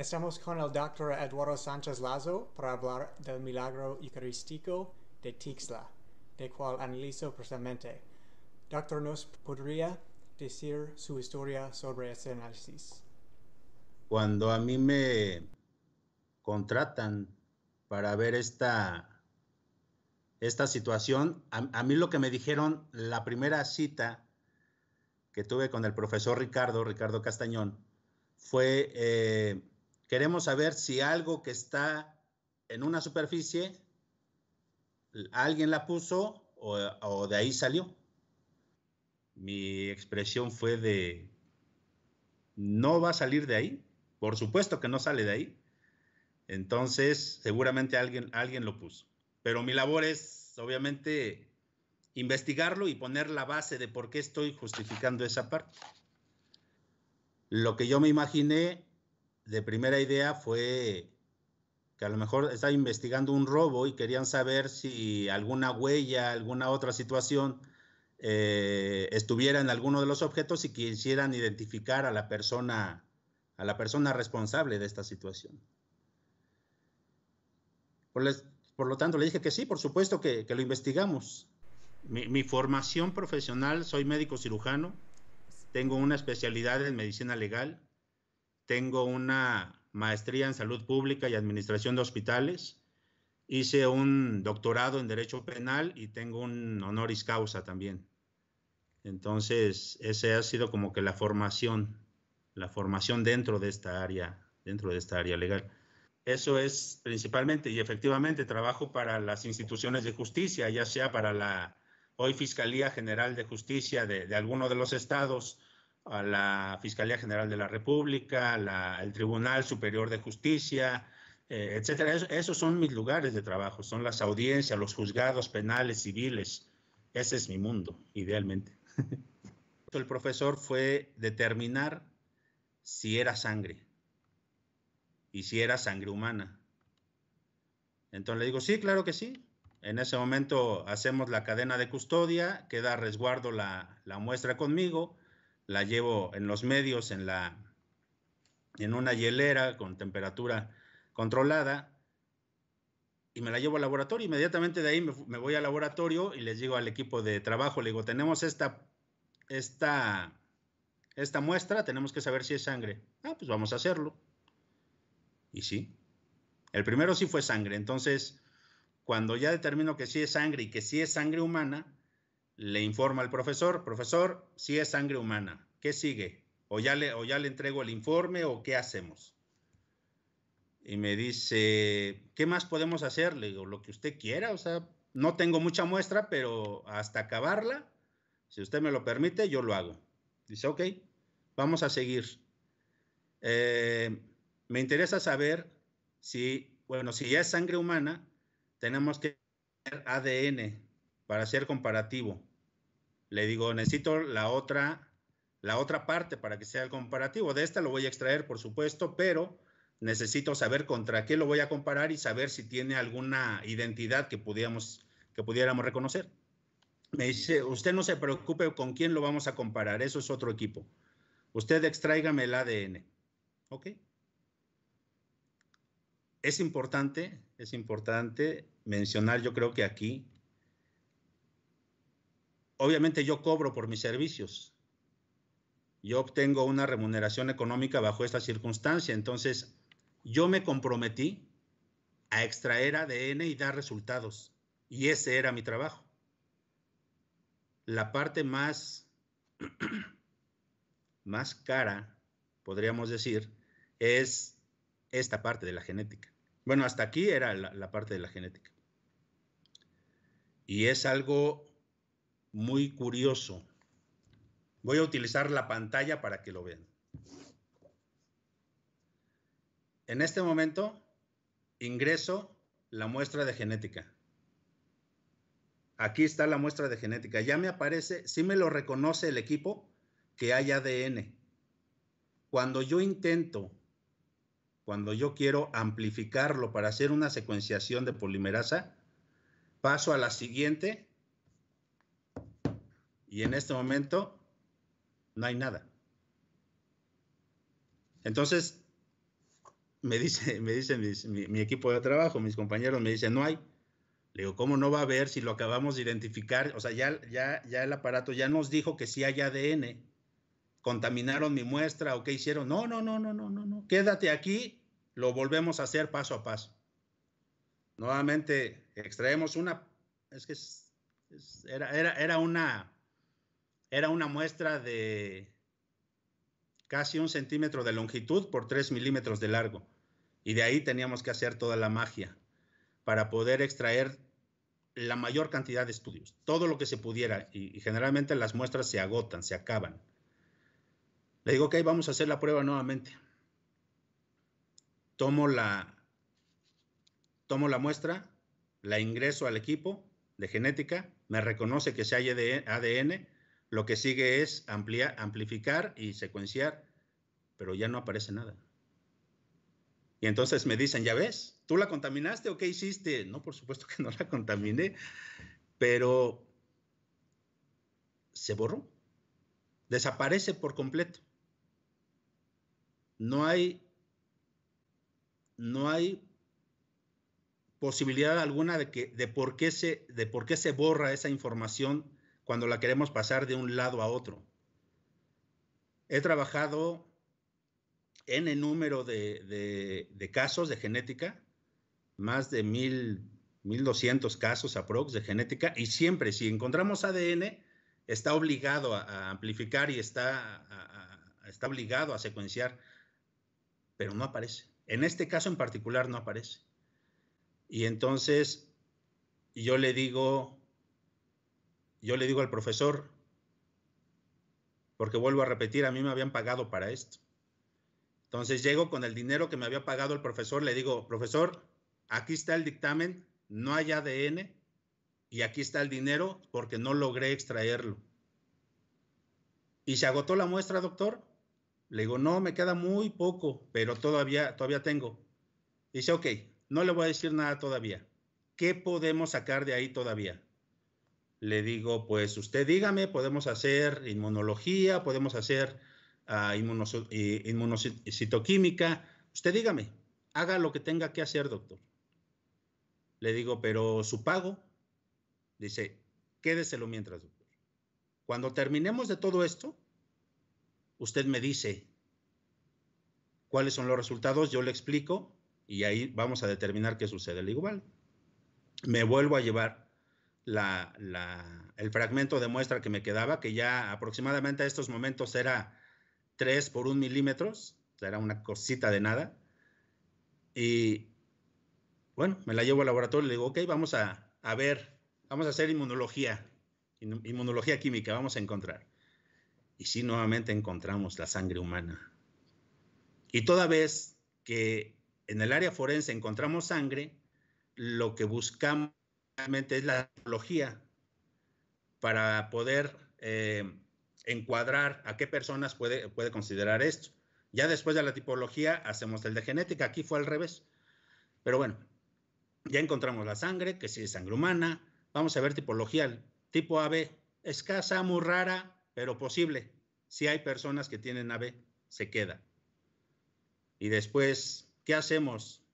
Estamos con el doctor Eduardo Sánchez Lazo para hablar del milagro eucarístico de Tixla, de cual analizo personalmente. Doctor, ¿nos podría decir su historia sobre ese análisis? Cuando a mí me contratan para ver esta, esta situación, a, mí lo que me dijeron la primera cita que tuve con el profesor Ricardo, Ricardo Castañón, fue... Eh, Queremos saber si algo que está en una superficie, alguien la puso o, de ahí salió. Mi expresión fue de, no va a salir de ahí, por supuesto que no sale de ahí. Entonces, seguramente alguien, alguien lo puso. Pero mi labor es, obviamente, investigarlo y poner la base de por qué estoy justificando esa parte. Lo que yo me imaginé de primera idea fue que a lo mejor estaba investigando un robo y querían saber si alguna huella, alguna otra situación eh, estuviera en alguno de los objetos y quisieran identificar a la persona, a la persona responsable de esta situación. Por, lo tanto, le dije que sí, por supuesto que, lo investigamos. mi, formación profesional, soy médico cirujano, tengo una especialidad en medicina legal, tengo una maestría en salud pública y administración de hospitales. Hice un doctorado en derecho penal y tengo un honoris causa también. Entonces, esa ha sido como que la formación, la formación dentro de esta área, dentro de esta área legal. Eso es principalmente y efectivamente trabajo para las instituciones de justicia, ya sea para la hoy Fiscalía General de Justicia de, de alguno de los estados a la Fiscalía General de la República, la, al Tribunal Superior de Justicia, eh, etcétera. esos son mis lugares de trabajo, son las audiencias, los juzgados penales, civiles. Ese es mi mundo, idealmente. El profesor fue determinar si era sangre y si era sangre humana. Entonces le digo, sí, claro que sí. En ese momento hacemos la cadena de custodia, queda resguardo la, la muestra conmigo la llevo en los medios, en, la, en una hielera con temperatura controlada, y me la llevo al laboratorio. Inmediatamente de ahí me, voy al laboratorio y les digo al equipo de trabajo, le digo, tenemos esta, esta, esta muestra, tenemos que saber si es sangre. Ah, pues vamos a hacerlo. Y sí. El primero sí fue sangre. Entonces, cuando ya determino que sí es sangre y que sí es sangre humana, le informa al profesor, profesor, si es sangre humana, ¿qué sigue? O ya, le, o ya le entrego el informe o qué hacemos. Y me dice, ¿qué más podemos hacer? Le digo, lo que usted quiera, o sea, no tengo mucha muestra, pero hasta acabarla, si usted me lo permite, yo lo hago. Dice, ok, vamos a seguir. Eh, me interesa saber si, bueno, si ya es sangre humana, tenemos que tener ADN para hacer comparativo le digo, necesito la otra, la otra parte para que sea el comparativo. De esta lo voy a extraer, por supuesto, pero necesito saber contra qué lo voy a comparar y saber si tiene alguna identidad que, pudiéramos, que pudiéramos reconocer. Me dice, usted no se preocupe con quién lo vamos a comparar, eso es otro equipo. Usted extraígame el ADN. ¿Ok? Es importante, es importante mencionar, yo creo que aquí, obviamente yo cobro por mis servicios. Yo obtengo una remuneración económica bajo esta circunstancia. Entonces, yo me comprometí a extraer ADN y dar resultados. Y ese era mi trabajo. La parte más, más cara, podríamos decir, es esta parte de la genética. Bueno, hasta aquí era la parte de la genética. Y es algo muy curioso. Voy a utilizar la pantalla para que lo vean. En este momento ingreso la muestra de genética. Aquí está la muestra de genética. Ya me aparece, sí me lo reconoce el equipo que hay ADN. Cuando yo intento, cuando yo quiero amplificarlo para hacer una secuenciación de polimerasa, paso a la siguiente y en este momento no hay nada. Entonces, me dice, me mi, equipo de trabajo, mis compañeros, me dicen, no hay. Le digo, ¿cómo no va a haber si lo acabamos de identificar? O sea, ya, ya, ya el aparato ya nos dijo que sí hay ADN. ¿Contaminaron mi muestra o qué hicieron? No, no, no, no, no, no, no. Quédate aquí, lo volvemos a hacer paso a paso. Nuevamente extraemos una, es que era, era, era una era una muestra de casi un centímetro de longitud por 3 milímetros de largo. Y de ahí teníamos que hacer toda la magia para poder extraer la mayor cantidad de estudios, todo lo que se pudiera. Y, generalmente las muestras se agotan, se acaban. Le digo, ok, vamos a hacer la prueba nuevamente. Tomo la, tomo la muestra, la ingreso al equipo de genética, me reconoce que se sea ADN, lo que sigue es ampliar, amplificar y secuenciar, pero ya no aparece nada. Y entonces me dicen, ya ves, ¿tú la contaminaste o qué hiciste? No, por supuesto que no la contaminé, pero se borró, desaparece por completo. No hay, no hay posibilidad alguna de que, de por qué se, de por qué se borra esa información cuando la queremos pasar de un lado a otro. He trabajado en el número de, casos de genética, más de 1200 casos aprox de genética, y siempre si encontramos ADN, está obligado a, amplificar y está, está obligado a secuenciar, pero no aparece. En este caso en particular no aparece. Y entonces yo le digo yo le digo al profesor, porque vuelvo a repetir, a mí me habían pagado para esto. Entonces llego con el dinero que me había pagado el profesor, le digo, profesor, aquí está el dictamen, no hay ADN y aquí está el dinero porque no logré extraerlo. ¿Y se agotó la muestra, doctor? Le digo, no, me queda muy poco, pero todavía, todavía tengo. Dice, ok, no le voy a decir nada todavía. ¿Qué podemos sacar de ahí todavía? le digo, pues usted dígame, podemos hacer inmunología, podemos hacer ah, inmunocitoquímica, eh, usted dígame, haga lo que tenga que hacer, doctor. Le digo, pero su pago, dice, quédeselo mientras, doctor. Cuando terminemos de todo esto, usted me dice cuáles son los resultados, yo le explico y ahí vamos a determinar qué sucede. Le digo, me vuelvo a llevar el fragmento de muestra que me quedaba, que ya aproximadamente a estos momentos era 3 por 1 milímetros, era una cosita de nada. Y bueno, me la llevo al laboratorio y le digo, ok, vamos a, a ver, vamos a hacer inmunología, inmunología química, vamos a encontrar. Y sí, nuevamente encontramos la sangre humana. Y toda vez que en el área forense encontramos sangre, lo que buscamos es la tipología para poder eh, encuadrar a qué personas puede, puede considerar esto. Ya después de la tipología hacemos el de genética, aquí fue al revés. Pero bueno, ya encontramos la sangre, que sí es sangre humana. Vamos a ver tipología, tipo AB, escasa, muy rara, pero posible. Si hay personas que tienen AB, se queda. Y después, ¿qué hacemos?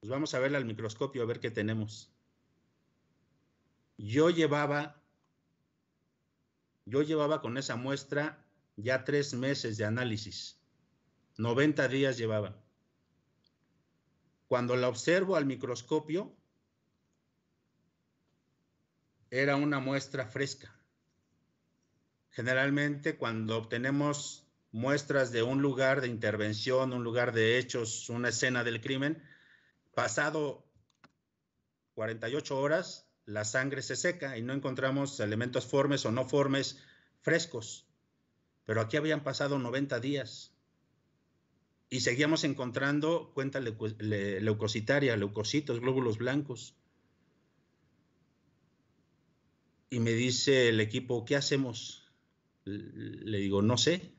Pues vamos a verla al microscopio a ver qué tenemos. Yo llevaba, yo llevaba con esa muestra ya tres meses de análisis. 90 días llevaba. Cuando la observo al microscopio, era una muestra fresca. Generalmente cuando obtenemos muestras de un lugar de intervención, un lugar de hechos, una escena del crimen, pasado 48 horas la sangre se seca y no encontramos elementos formes o no formes frescos. Pero aquí habían pasado 90 días y seguíamos encontrando cuenta leuco, leucocitaria, leucocitos, glóbulos blancos. Y me dice el equipo, ¿qué hacemos? Le digo, no sé.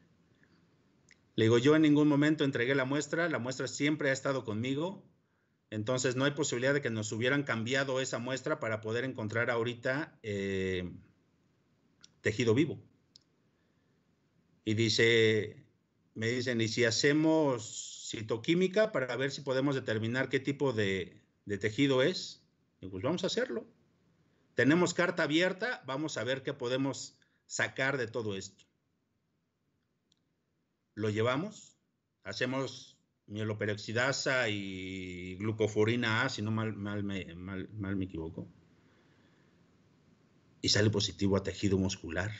Le digo, yo en ningún momento entregué la muestra, la muestra siempre ha estado conmigo, entonces no hay posibilidad de que nos hubieran cambiado esa muestra para poder encontrar ahorita eh, tejido vivo. Y dice, me dicen, ¿y si hacemos citoquímica para ver si podemos determinar qué tipo de, de tejido es? pues vamos a hacerlo. Tenemos carta abierta, vamos a ver qué podemos sacar de todo esto. Lo llevamos, hacemos mieloperoxidasa y glucoforina A, si no mal, mal, me, mal, me equivoco. Y sale positivo a tejido muscular.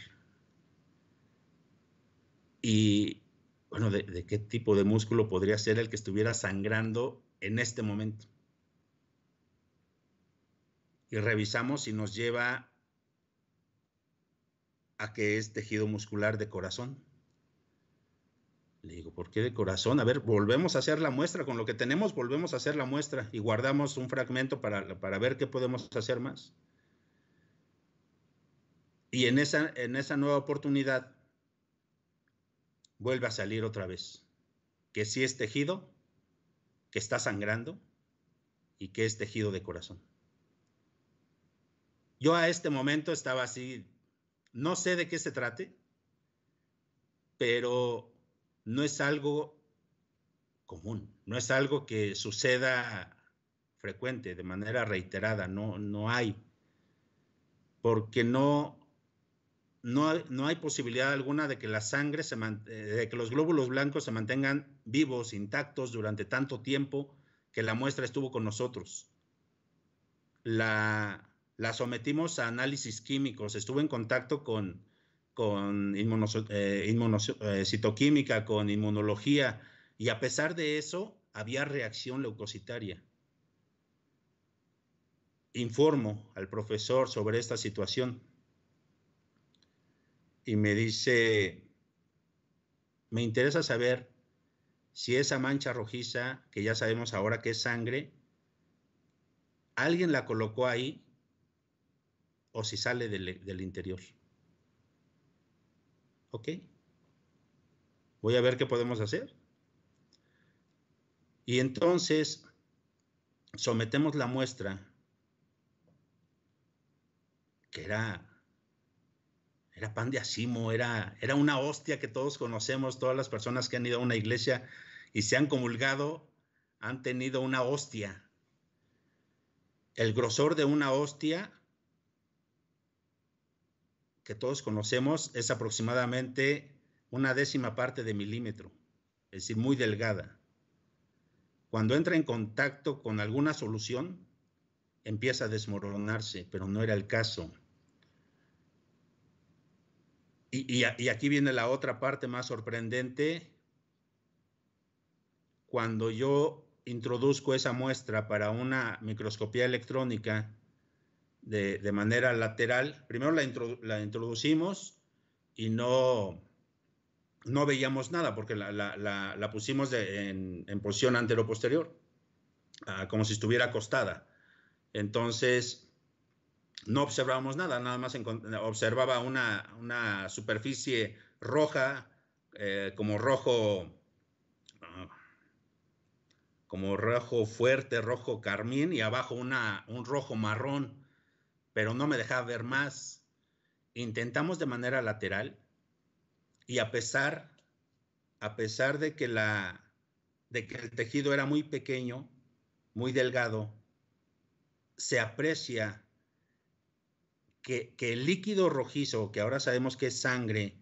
Y bueno, de, de, qué tipo de músculo podría ser el que estuviera sangrando en este momento. Y revisamos si nos lleva a que es tejido muscular de corazón. Le digo, ¿por qué de corazón? A ver, volvemos a hacer la muestra, con lo que tenemos volvemos a hacer la muestra y guardamos un fragmento para, para ver qué podemos hacer más. Y en esa, en esa nueva oportunidad vuelve a salir otra vez, que sí es tejido, que está sangrando y que es tejido de corazón. Yo a este momento estaba así, no sé de qué se trate, pero no es algo común, no es algo que suceda frecuente, de manera reiterada, no, no hay, porque no, no, hay posibilidad alguna de que la sangre, se eh, de que los glóbulos blancos se mantengan vivos, intactos durante tanto tiempo que la muestra estuvo con nosotros. La, la sometimos a análisis químicos, estuvo en contacto con con eh, eh, con inmunología, y a pesar de eso había reacción leucocitaria. Informo al profesor sobre esta situación y me dice, me interesa saber si esa mancha rojiza, que ya sabemos ahora que es sangre, alguien la colocó ahí o si sale del interior. Ok. Voy a ver qué podemos hacer. Y entonces sometemos la muestra, que era, era pan de asimo, era, era una hostia que todos conocemos, todas las personas que han ido a una iglesia y se han comulgado, han tenido una hostia. El grosor de una hostia que todos conocemos es aproximadamente una décima parte de milímetro, es decir, muy delgada. Cuando entra en contacto con alguna solución, empieza a desmoronarse, pero no era el caso. Y, aquí viene la otra parte más sorprendente. Cuando yo introduzco esa muestra para una microscopía electrónica, de, manera lateral. Primero la, introducimos y no, no veíamos nada porque la, pusimos en, en, posición antero-posterior, ah, como si estuviera acostada. Entonces, no observábamos nada, nada más observaba una, superficie roja, eh, como rojo, ah, como rojo fuerte, rojo carmín, y abajo una, un rojo marrón pero no me dejaba ver más. Intentamos de manera lateral y a pesar, a pesar de que, la, de que el tejido era muy pequeño, muy delgado, se aprecia que, el líquido rojizo, que ahora sabemos que es sangre,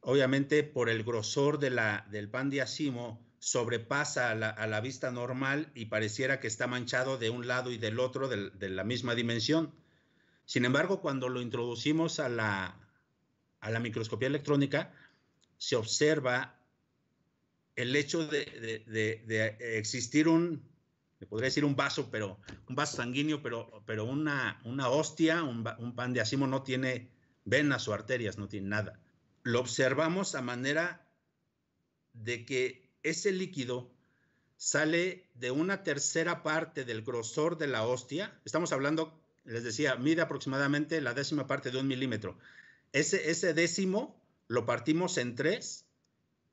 obviamente por el grosor de la, del pan de acimo, sobrepasa a la, vista normal y pareciera que está manchado de un lado y del otro de la misma dimensión. Sin embargo, cuando lo introducimos a la, microscopía electrónica, se observa el hecho de, existir un, le podría decir un vaso, pero un vaso sanguíneo, pero, pero una, una hostia, un, un pan de acimo no tiene venas o arterias, no tiene nada. Lo observamos a manera de que ese líquido sale de una tercera parte del grosor de la hostia. Estamos hablando les decía, mide aproximadamente la décima parte de un milímetro. Ese, décimo lo partimos en tres,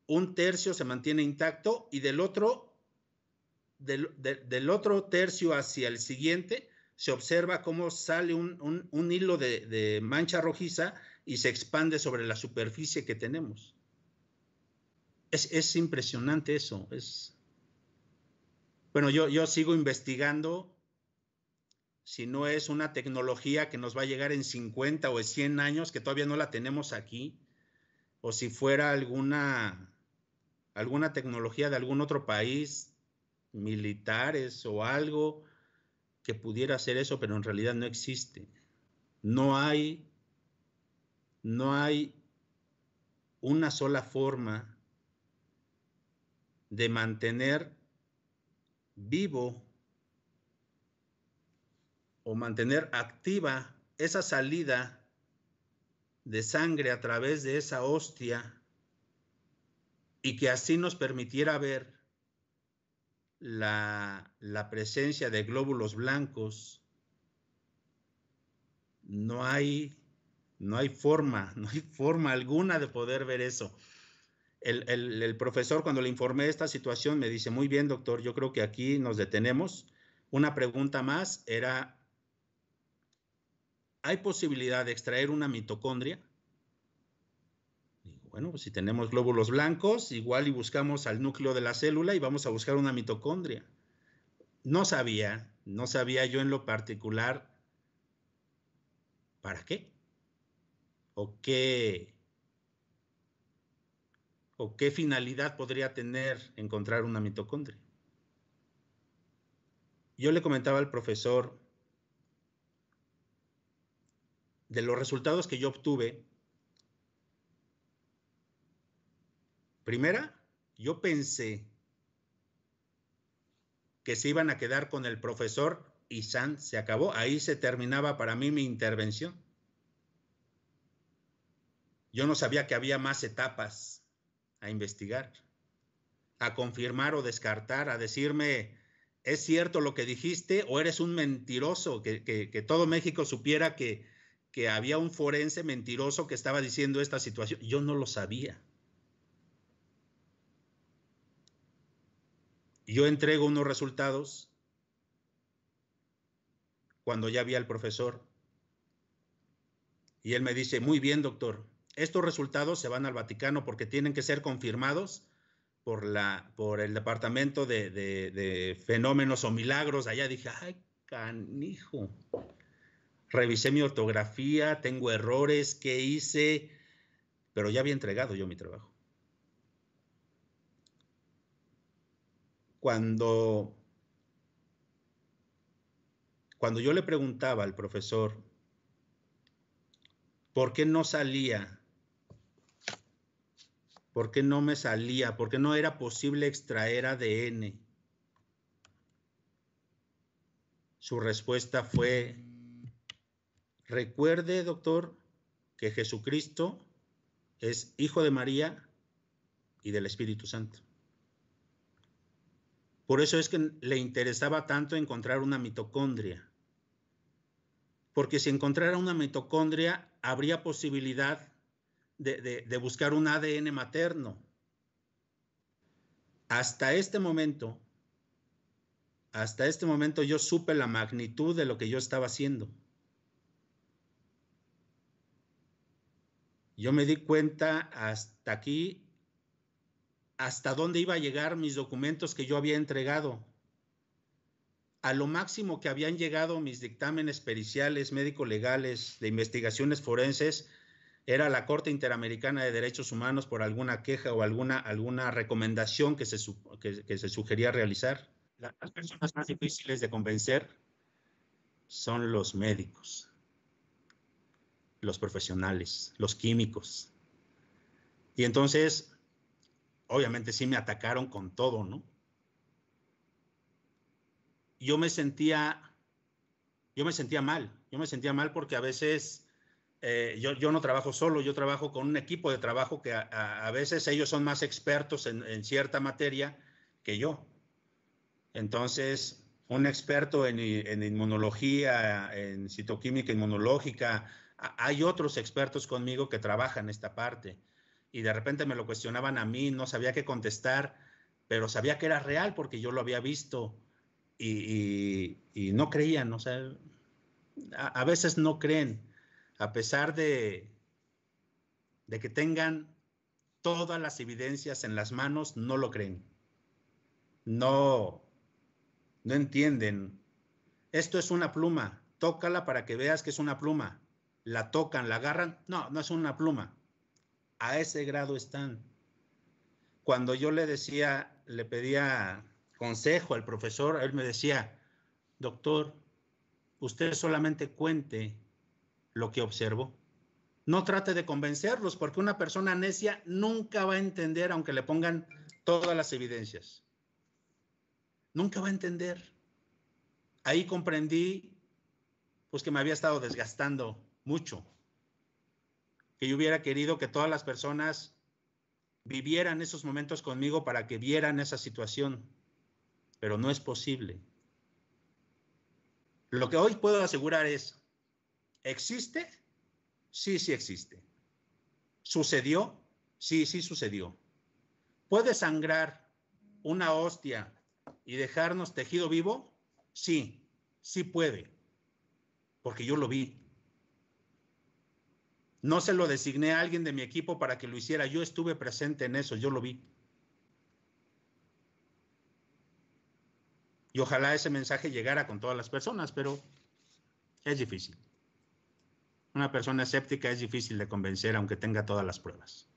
un tercio se mantiene intacto y del otro, del, otro tercio hacia el siguiente se observa cómo sale un, hilo de, mancha rojiza y se expande sobre la superficie que tenemos. Es, impresionante eso. Es... Bueno, yo, yo sigo investigando si no es una tecnología que nos va a llegar en 50 o en 100 años, que todavía no la tenemos aquí, o si fuera alguna, alguna tecnología de algún otro país, militares o algo que pudiera hacer eso, pero en realidad no existe. No hay, no hay una sola forma de mantener vivo o mantener activa esa salida de sangre a través de esa hostia y que así nos permitiera ver la, presencia de glóbulos blancos, no hay, no hay forma, no hay forma alguna de poder ver eso. El, profesor, cuando le informé de esta situación, me dice, muy bien, doctor, yo creo que aquí nos detenemos. Una pregunta más era hay posibilidad de extraer una mitocondria. bueno, pues si tenemos glóbulos blancos, igual y buscamos al núcleo de la célula y vamos a buscar una mitocondria. No sabía, no sabía yo en lo particular para qué o qué o qué finalidad podría tener encontrar una mitocondria. Yo le comentaba al profesor de los resultados que yo obtuve, primera, yo pensé que se iban a quedar con el profesor y San se acabó. Ahí se terminaba para mí mi intervención. Yo no sabía que había más etapas a investigar, a confirmar o descartar, a decirme, ¿es cierto lo que dijiste o eres un mentiroso? Que, que todo México supiera que, que había un forense mentiroso que estaba diciendo esta situación. Yo no lo sabía. Yo entrego unos resultados cuando ya vi al profesor. Y él me dice, muy bien, doctor, estos resultados se van al Vaticano porque tienen que ser confirmados por, la, por el Departamento de, de Fenómenos o Milagros. Allá dije, ay, canijo revisé mi ortografía, tengo errores, qué hice, pero ya había entregado yo mi trabajo. Cuando, cuando yo le preguntaba al profesor por qué no salía, por qué no me salía, por qué no era posible extraer ADN, su respuesta fue Recuerde, doctor, que Jesucristo es Hijo de María y del Espíritu Santo. Por eso es que le interesaba tanto encontrar una mitocondria. Porque si encontrara una mitocondria, habría posibilidad de, buscar un ADN materno. Hasta este momento, hasta este momento yo supe la magnitud de lo que yo estaba haciendo. Yo me di cuenta hasta aquí, hasta dónde iba a llegar mis documentos que yo había entregado. A lo máximo que habían llegado mis dictámenes periciales, médico-legales, de investigaciones forenses, era la Corte Interamericana de Derechos Humanos por alguna queja o alguna, alguna recomendación que se, que, que se sugería realizar. Las personas más difíciles de convencer son los médicos los profesionales, los químicos. Y entonces, obviamente sí me atacaron con todo, ¿no? Yo me sentía, yo me sentía mal, yo me sentía mal porque a veces eh, yo, no trabajo solo, yo trabajo con un equipo de trabajo que a, veces ellos son más expertos en, cierta materia que yo. Entonces, un experto en inmunología, en citoquímica inmunológica, hay otros expertos conmigo que trabajan esta parte y de repente me lo cuestionaban a mí, no sabía qué contestar, pero sabía que era real porque yo lo había visto y, no creían, o sea, a, veces no creen, a pesar de, de que tengan todas las evidencias en las manos, no lo creen, no, no entienden. Esto es una pluma, tócala para que veas que es una pluma la tocan, la agarran. No, no es una pluma. A ese grado están. Cuando yo le decía, le pedía consejo al profesor, él me decía, doctor, usted solamente cuente lo que observo. No trate de convencerlos, porque una persona necia nunca va a entender, aunque le pongan todas las evidencias. Nunca va a entender. Ahí comprendí, pues que me había estado desgastando mucho. Que yo hubiera querido que todas las personas vivieran esos momentos conmigo para que vieran esa situación, pero no es posible. Lo que hoy puedo asegurar es, ¿existe? Sí, sí existe. ¿Sucedió? Sí, sí sucedió. ¿Puede sangrar una hostia y dejarnos tejido vivo? Sí, sí puede, porque yo lo vi. No se lo designé a alguien de mi equipo para que lo hiciera. Yo estuve presente en eso, yo lo vi. Y ojalá ese mensaje llegara con todas las personas, pero es difícil. Una persona escéptica es difícil de convencer aunque tenga todas las pruebas.